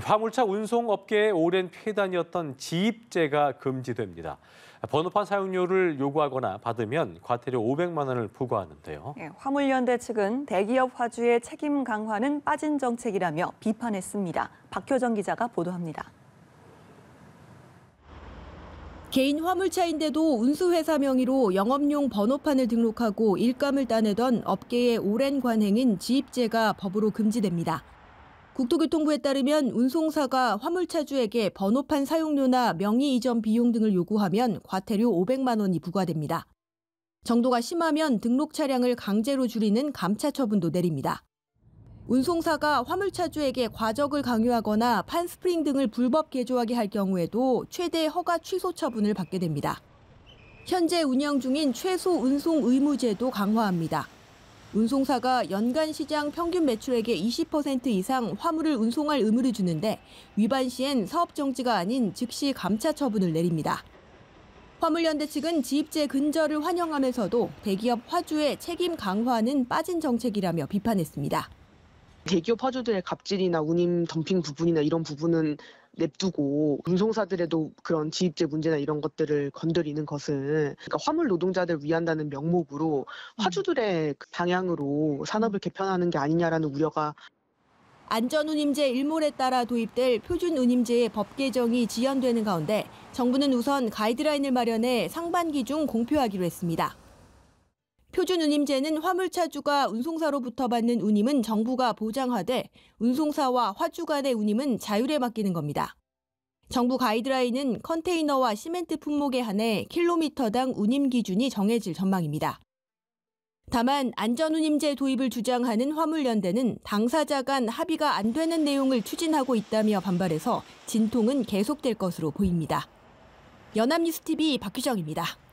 화물차 운송업계의 오랜 폐단이었던 지입제가 금지됩니다. 번호판 사용료를 요구하거나 받으면 과태료 500만 원을 부과하는데요. 네, 화물연대 측은 대기업 화주의 책임 강화는 빠진 정책이라며 비판했습니다. 박효정 기자가 보도합니다. 개인 화물차인데도 운수회사 명의로 영업용 번호판을 등록하고 일감을 따내던 업계의 오랜 관행인 지입제가 법으로 금지됩니다. 국토교통부에 따르면 운송사가 화물차주에게 번호판 사용료나 명의 이전 비용 등을 요구하면 과태료 500만 원이 부과됩니다. 정도가 심하면 등록 차량을 강제로 줄이는 감차 처분도 내립니다. 운송사가 화물차주에게 과적을 강요하거나 판스프링 등을 불법 개조하게 할 경우에도 최대 허가 취소 처분을 받게 됩니다. 현재 운영 중인 최소 운송 의무제도 강화합니다. 운송사가 연간 시장 평균 매출액의 20% 이상 화물을 운송할 의무를 주는데 위반 시엔 사업 정지가 아닌 즉시 감차 처분을 내립니다. 화물연대 측은 지입제 근절을 환영하면서도 대기업 화주의 책임 강화는 빠진 정책이라며 비판했습니다. 대기업 화주들의 갑질이나 운임 덤핑 부분이나 이런 부분은 냅두고 운송사들에도 그런 지입제 문제나 이런 것들을 건드리는 것은 그러니까 화물 노동자들 위한다는 명목으로 화주들의 그 방향으로 산업을 개편하는 게 아니냐라는 우려가 안전운임제 일몰에 따라 도입될 표준운임제의 법 개정이 지연되는 가운데 정부는 우선 가이드라인을 마련해 상반기 중 공표하기로 했습니다. 표준 운임제는 화물차주가 운송사로부터 받는 운임은 정부가 보장하되 운송사와 화주 간의 운임은 자율에 맡기는 겁니다. 정부 가이드라인은 컨테이너와 시멘트 품목에 한해 킬로미터당 운임 기준이 정해질 전망입니다. 다만 안전운임제 도입을 주장하는 화물연대는 당사자 간 합의가 안 되는 내용을 추진하고 있다며 반발해서 진통은 계속될 것으로 보입니다. 연합뉴스TV 박규정입니다.